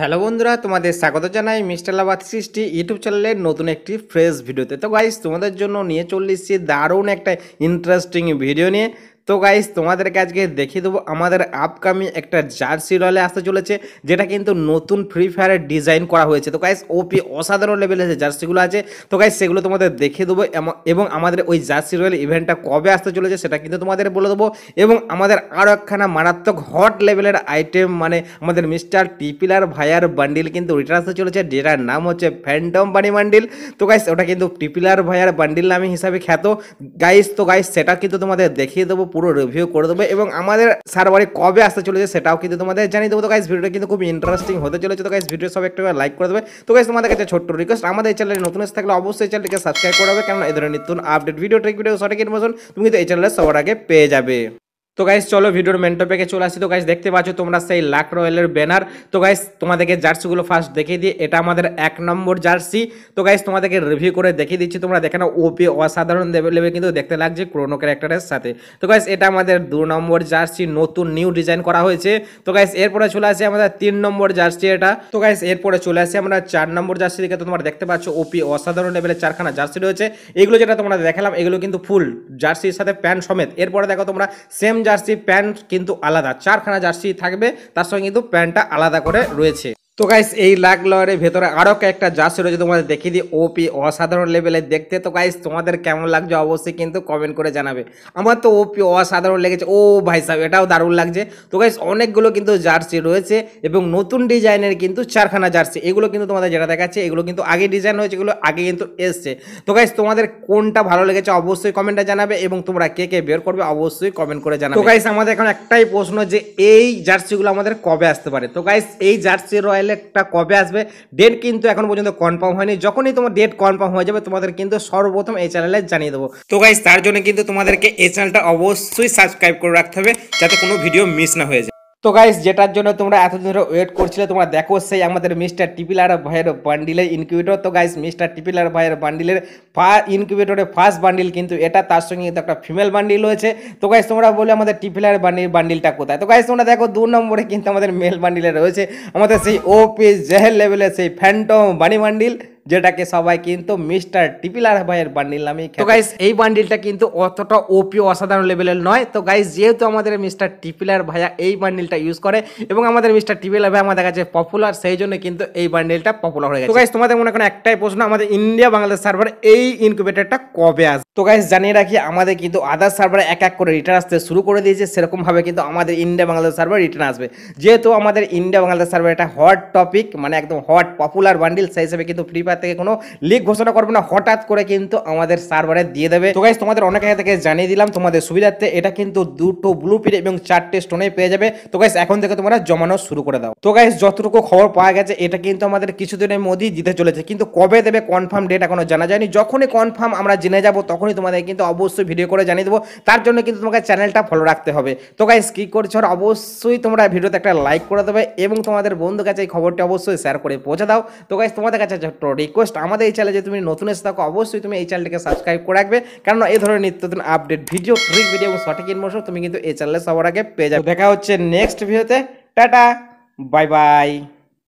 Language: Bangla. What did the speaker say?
হ্যালো বন্ধুরা তোমাদের স্বাগত জানাই মিস্টার লাভার সৃষ্টি ইউটিউব চ্যানেলের নতুন একটি ফ্রেশ ভিডিওতে তো গাইজ তোমাদের জন্য নিয়ে চলে এসেছি দারুণ একটা ইন্টারেস্টিং ভিডিও নিয়ে তো গাইস তোমাদেরকে আজকে দেখিয়ে দেবো আমাদের আপকামিং একটা জার্সি রয়্যালে আসতে চলেছে যেটা কিন্তু নতুন ফ্রি ফায়ারের ডিজাইন করা হয়েছে তো গাইস ওপি অসাধারণ লেভেলের যে জার্সিগুলো আছে তো গাইস সেগুলো তোমাদের দেখিয়ে দেবো এবং আমাদের ওই জার্সি রয়েল ইভেন্টটা কবে আসতে চলেছে সেটা কিন্তু তোমাদের বলে দেবো এবং আমাদের আরও একখানা মারাত্মক হট লেভেলের আইটেম মানে আমাদের মিস্টার টিপিলার ভাইয়ার বান্ডিল কিন্তু রিটার আসতে চলেছে যেটার নাম হচ্ছে ফ্যান্টম বানি বান্ডিল তো গাইস ওটা কিন্তু টিপিলার ভাইয়ার বান্ডিল নামে হিসাবে খ্যাত গাইস তো গাইস সেটা কিন্তু তোমাদের দেখিয়ে দেবো পুরো রিভিউ করে দেবো এবং আমাদের সার্ভারে কবে আসতে চলেছে সেটাও কিন্তু তোমাদের জানিয়ে দেবো তো গাইস ভিডিওটা কিন্তু খুব ইন্টারেস্টিং হতে চলেছে তো গাইস ভিডিও সব একটু লাইক করে দেবে তো গাইস তোমাদের কাছে ছোট্ট রিকোয়েস্ট আমাদের এই চ্যানেলে নতুন এসে থাকলে অবশ্যই চ্যানেলটিকে সাবস্ক্রাইব দেবে কারণ এই ধরনের নতুন আপডেট ভিডিও ট্রিক ভিডিও সঠিক ইনফরমেশন তুমি কিন্তু এই চ্যানেলে সবার আগে পেয়ে যাবে তো গাইজ চলো ভিডিওর মেন টপিকে চলে আসি তো গাইস দেখতে পাচ্ছ তোমরা সেই লাক রয়েলের ব্যানার তো গাইস তোমাদেরকে জার্সিগুলো ফার্স্ট দেখিয়ে দিই এটা আমাদের এক নম্বর জার্সি তো গাইজ তোমাদেরকে রিভিউ করে দেখিয়ে দিচ্ছি তোমরা দেখে না ওপি অসাধারণ লেভেল কিন্তু দেখতে লাগছে ক্রোনো ক্যারেক্টারের সাথে তো গাইস এটা আমাদের দু নম্বর জার্সি নতুন নিউ ডিজাইন করা হয়েছে তো গাইস এরপরে চলে আসে আমাদের তিন নম্বর জার্সি এটা তো গাইস এরপরে চলে আসে আমরা চার নম্বর জার্সি দেখে তোমরা দেখতে পাচ্ছ ওপি অসাধারণ লেভেলের চারখানা জার্সি রয়েছে এগুলো যেটা তোমরা দেখালাম এগুলো কিন্তু ফুল জার্সির সাথে প্যান্ট সমেত এরপরে দেখো তোমরা সেম জার্সি প্যান্ট কিন্তু আলাদা চারখানা জার্সি থাকবে তার সঙ্গে কিন্তু প্যান্টটা আলাদা করে রয়েছে তো গাইস এই লাগ লয়ারের ভেতরে আরও কয়েকটা জার্সি রয়েছে তোমাদের দেখিয়ে দিই ওপি অসাধারণ লেভেলে দেখতে তো গাইস তোমাদের কেমন লাগছে অবশ্যই কিন্তু কমেন্ট করে জানাবে আমার তো ওপি অসাধারণ লেগেছে ও ভাই সাহেব এটাও দারুণ লাগছে তো গাইস অনেকগুলো কিন্তু জার্সি রয়েছে এবং নতুন ডিজাইনের কিন্তু চারখানা জার্সি এগুলো কিন্তু তোমাদের যেটা দেখাচ্ছে এগুলো কিন্তু আগে ডিজাইন হয়েছে এগুলো আগে কিন্তু এসছে তো গাইস তোমাদের কোনটা ভালো লেগেছে অবশ্যই কমেন্টে জানাবে এবং তোমরা কে কে বের করবে অবশ্যই কমেন্ট করে জানাবে তো গাইস আমাদের এখন একটাই প্রশ্ন যে এই জার্সিগুলো আমাদের কবে আসতে পারে তো গাইস এই জার্সি রয়্যাল লেকটা কবে আসবে ডেট কিন্তু এখন পর্যন্ত কনফার্ম হয়নি যখনই তোমার ডেট কনফার্ম হয়ে যাবে তোমাদের কিন্তু সর্বপ্রথম এই চ্যানেলে জানিয়ে দেবো তো গাইজ তার জন্য কিন্তু তোমাদেরকে এই চ্যানেলটা অবশ্যই সাবস্ক্রাইব করে রাখতে হবে যাতে কোনো ভিডিও মিস না হয়ে যায় তো গাইস যেটার জন্য তোমরা এতদিন ধরে ওয়েট করছিলে তোমরা দেখো সেই আমাদের মিস্টার টিপিলার ভাইয়ের বান্ডিলের ইনকিউবেটর তো গাইস মিস্টার টিপিলার ভাইয়ের বান্ডিলের ফা ইনকিউবেটরের ফার্স্ট বান্ডিল কিন্তু এটা তার সঙ্গে কিন্তু একটা ফিমেল বান্ডিল রয়েছে তো গাইস তোমরা বলে আমাদের টিপিলার বান্ডিল বান্ডিলটা কোথায় তো গাইস তোমরা দেখো দু নম্বরে কিন্তু আমাদের মেল বান্ডিলে রয়েছে আমাদের সেই ওপি জেহেল লেভেলের সেই ফ্যান্টম বানি বান্ডিল যেটাকে সবাই কিন্তু মিস্টার টিপিলার ভাইয়ের বান্ডিল নামে তো গাইস এই বান্ডিলটা কিন্তু অতটা ওপিও অসাধারণ লেভেলের নয় তো গাইস যেহেতু আমাদের মিস্টার টিপিলার ভাইয়া এই বান্ডিলটা ইউজ করে এবং আমাদের মিস্টার টিপিলার ভাই আমাদের কাছে পপুলার সেই জন্য কিন্তু এই বান্ডিলটা পপুলার হয়ে গেছে তো গাইস তোমাদের মনে কোনো একটাই প্রশ্ন আমাদের ইন্ডিয়া বাংলাদেশ সার্ভার এই ইনকিউবেটরটা কবে আসবে তো গাইস জানিয়ে রাখি আমাদের কিন্তু আদার সার্ভার এক এক করে রিটার্ন আসতে শুরু করে দিয়েছে সেরকমভাবে কিন্তু আমাদের ইন্ডিয়া বাংলাদেশ সার্ভার রিটার্ন আসবে যেহেতু আমাদের ইন্ডিয়া বাংলাদেশ সার্ভার একটা হট টপিক মানে একদম হট পপুলার বান্ডিল সেই হিসেবে কিন্তু ফ্রি ফায়ার সার্ভার থেকে কোনো লিক ঘোষণা করবে না হঠাৎ করে কিন্তু আমাদের সার্ভারে দিয়ে দেবে তো গাইজ তোমাদের অনেক থেকে জানিয়ে দিলাম তোমাদের সুবিধার্থে এটা কিন্তু দুটো ব্লু পিন এবং চারটে স্টোনে পেয়ে যাবে তো গাইজ এখন থেকে তোমরা জমানো শুরু করে দাও তো গাইজ যতটুকু খবর পাওয়া গেছে এটা কিন্তু আমাদের কিছুদিনের মধ্যেই দিতে চলেছে কিন্তু কবে দেবে কনফার্ম ডেট এখনো জানা যায়নি যখনই কনফার্ম আমরা জেনে যাবো তখনই তোমাদের কিন্তু অবশ্যই ভিডিও করে জানিয়ে দেবো তার জন্য কিন্তু তোমাকে চ্যানেলটা ফলো রাখতে হবে তো গাইজ কী করছো অবশ্যই তোমরা ভিডিওতে একটা লাইক করে দেবে এবং তোমাদের বন্ধু কাছে এই খবরটি অবশ্যই শেয়ার করে পৌঁছে দাও তো গাইজ তোমাদের কাছে রিকোয়েস্ট আমাদের এই চ্যানেলে যে তুমি নতুন এসে থাকো অবশ্যই তুমি এই চ্যানেলটিকে সাবস্ক্রাইব করে রাখবে কারণ এই ধরনের নিত্য নতুন আপডেট ভিডিও ট্রিক ভিডিও এবং সঠিক ইনফরমেশন তুমি কিন্তু এই চ্যানেলে সবার আগে পেয়ে যাবে দেখা হচ্ছে নেক্সট ভিডিওতে টাটা বাই বাই